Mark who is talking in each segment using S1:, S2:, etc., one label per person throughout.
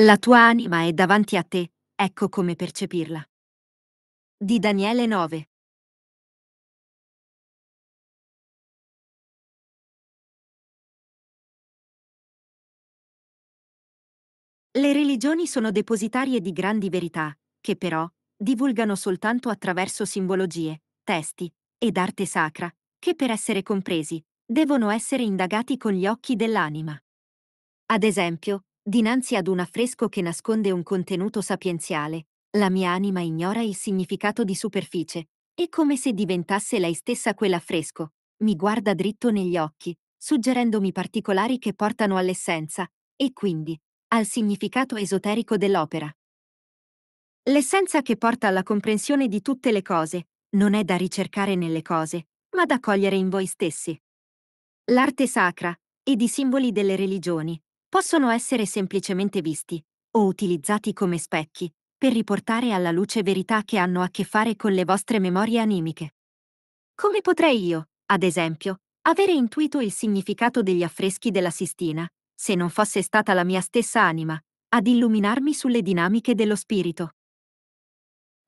S1: La tua anima è davanti a te, ecco come percepirla. Di Daniele 9. Le religioni sono depositarie di grandi verità, che però divulgano soltanto attraverso simbologie, testi ed arte sacra, che per essere compresi devono essere indagati con gli occhi dell'anima. Ad esempio, dinanzi ad un affresco che nasconde un contenuto sapienziale, la mia anima ignora il significato di superficie, è come se diventasse lei stessa quell'affresco, mi guarda dritto negli occhi, suggerendomi particolari che portano all'essenza, e quindi, al significato esoterico dell'opera. L'essenza che porta alla comprensione di tutte le cose non è da ricercare nelle cose, ma da cogliere in voi stessi. L'arte sacra, ed i simboli delle religioni, possono essere semplicemente visti o utilizzati come specchi per riportare alla luce verità che hanno a che fare con le vostre memorie animiche. Come potrei io, ad esempio, avere intuito il significato degli affreschi della Sistina, se non fosse stata la mia stessa anima, ad illuminarmi sulle dinamiche dello spirito?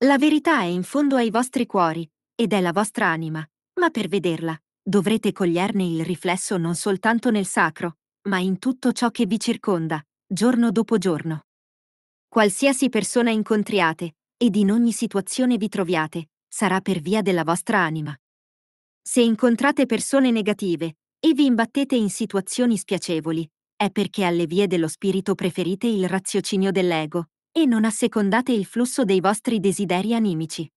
S1: La verità è in fondo ai vostri cuori, ed è la vostra anima, ma per vederla, dovrete coglierne il riflesso non soltanto nel sacro, ma in tutto ciò che vi circonda, giorno dopo giorno. Qualsiasi persona incontriate, ed in ogni situazione vi troviate, sarà per via della vostra anima. Se incontrate persone negative, e vi imbattete in situazioni spiacevoli, è perché alle vie dello spirito preferite il raziocinio dell'ego, e non assecondate il flusso dei vostri desideri animici.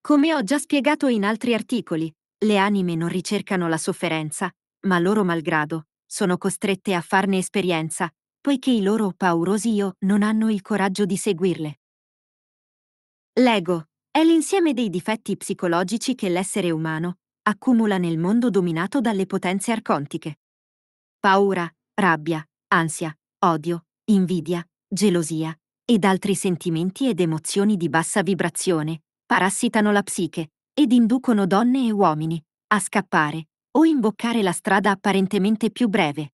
S1: Come ho già spiegato in altri articoli, le anime non ricercano la sofferenza, ma loro malgrado, sono costrette a farne esperienza, poiché i loro paurosi io non hanno il coraggio di seguirle. L'ego è l'insieme dei difetti psicologici che l'essere umano accumula nel mondo dominato dalle potenze arcontiche. Paura, rabbia, ansia, odio, invidia, gelosia ed altri sentimenti ed emozioni di bassa vibrazione parassitano la psiche ed inducono donne e uomini a scappare, o imboccare la strada apparentemente più breve.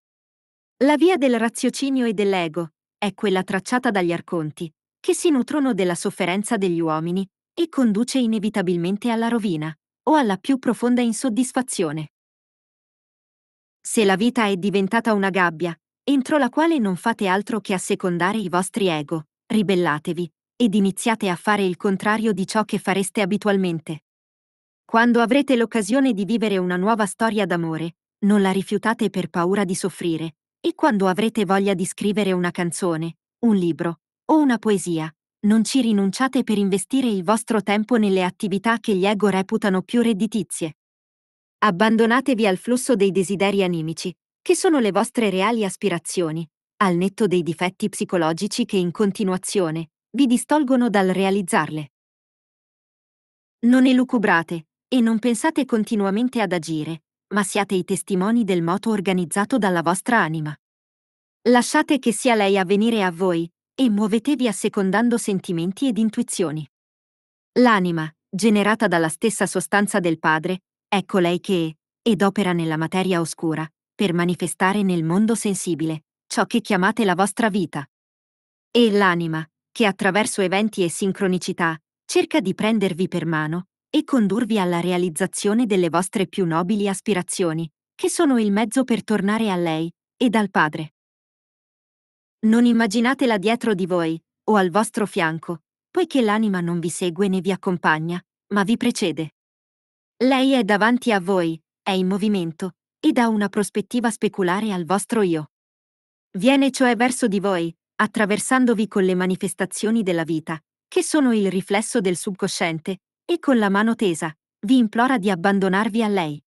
S1: La via del raziocinio e dell'ego è quella tracciata dagli arconti, che si nutrono della sofferenza degli uomini e conduce inevitabilmente alla rovina o alla più profonda insoddisfazione. Se la vita è diventata una gabbia, entro la quale non fate altro che assecondare i vostri ego, ribellatevi ed iniziate a fare il contrario di ciò che fareste abitualmente. Quando avrete l'occasione di vivere una nuova storia d'amore, non la rifiutate per paura di soffrire, e quando avrete voglia di scrivere una canzone, un libro o una poesia, non ci rinunciate per investire il vostro tempo nelle attività che gli ego reputano più redditizie. Abbandonatevi al flusso dei desideri animici, che sono le vostre reali aspirazioni, al netto dei difetti psicologici che in continuazione vi distolgono dal realizzarle. Non elucubrate, e non pensate continuamente ad agire, ma siate i testimoni del moto organizzato dalla vostra anima. Lasciate che sia lei a venire a voi, e muovetevi assecondando sentimenti ed intuizioni. L'anima, generata dalla stessa sostanza del Padre, ecco è colei che, ed opera nella materia oscura, per manifestare nel mondo sensibile ciò che chiamate la vostra vita. E l'anima, che attraverso eventi e sincronicità, cerca di prendervi per mano, e condurvi alla realizzazione delle vostre più nobili aspirazioni, che sono il mezzo per tornare a lei e dal Padre. Non immaginatela dietro di voi o al vostro fianco, poiché l'anima non vi segue né vi accompagna, ma vi precede. Lei è davanti a voi, è in movimento, e dà una prospettiva speculare al vostro io. Viene cioè verso di voi, attraversandovi con le manifestazioni della vita, che sono il riflesso del subconsciente, e con la mano tesa, vi implora di abbandonarvi a lei.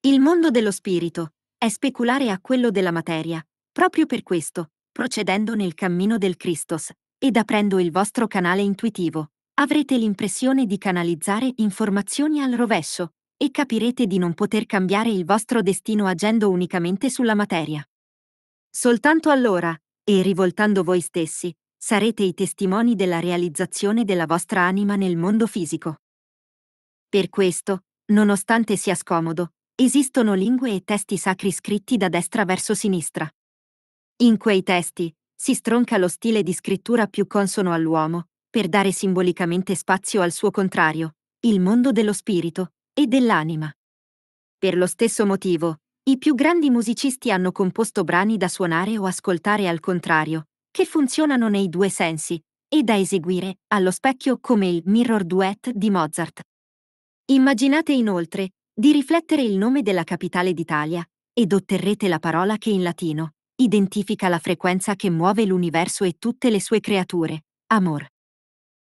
S1: Il mondo dello spirito è speculare a quello della materia, proprio per questo, procedendo nel cammino del Christos, ed aprendo il vostro canale intuitivo, avrete l'impressione di canalizzare informazioni al rovescio, e capirete di non poter cambiare il vostro destino agendo unicamente sulla materia. Soltanto allora, e rivoltando voi stessi, sarete i testimoni della realizzazione della vostra anima nel mondo fisico. Per questo, nonostante sia scomodo, esistono lingue e testi sacri scritti da destra verso sinistra. In quei testi, si stronca lo stile di scrittura più consono all'uomo, per dare simbolicamente spazio al suo contrario, il mondo dello spirito e dell'anima. Per lo stesso motivo, i più grandi musicisti hanno composto brani da suonare o ascoltare al contrario, che funzionano nei due sensi e da eseguire allo specchio come il Mirror Duet di Mozart. Immaginate inoltre di riflettere il nome della capitale d'Italia ed otterrete la parola che in latino identifica la frequenza che muove l'universo e tutte le sue creature, amor.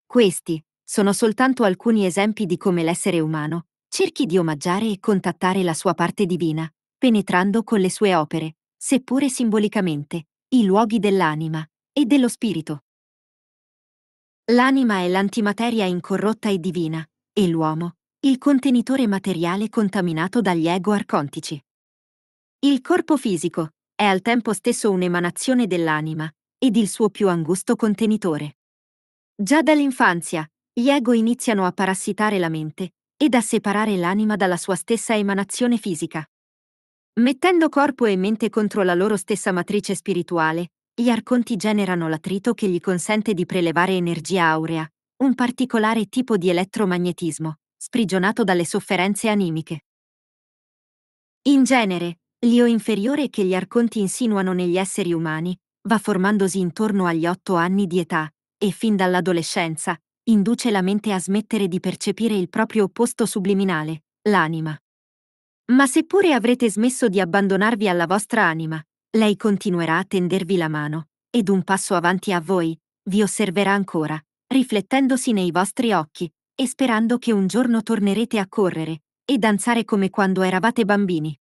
S1: Questi sono soltanto alcuni esempi di come l'essere umano cerchi di omaggiare e contattare la sua parte divina, penetrando con le sue opere, seppure simbolicamente, i luoghi dell'anima, e dello spirito. L'anima è l'antimateria incorrotta e divina, e l'uomo, il contenitore materiale contaminato dagli ego arcontici. Il corpo fisico è al tempo stesso un'emanazione dell'anima ed il suo più angusto contenitore. Già dall'infanzia, gli ego iniziano a parassitare la mente ed a separare l'anima dalla sua stessa emanazione fisica. Mettendo corpo e mente contro la loro stessa matrice spirituale, gli arconti generano l'attrito che gli consente di prelevare energia aurea, un particolare tipo di elettromagnetismo, sprigionato dalle sofferenze animiche. In genere, l'io inferiore che gli arconti insinuano negli esseri umani va formandosi intorno agli otto anni di età e fin dall'adolescenza induce la mente a smettere di percepire il proprio opposto subliminale, l'anima. Ma seppure avrete smesso di abbandonarvi alla vostra anima, lei continuerà a tendervi la mano, ed un passo avanti a voi, vi osserverà ancora, riflettendosi nei vostri occhi, e sperando che un giorno tornerete a correre, e danzare come quando eravate bambini.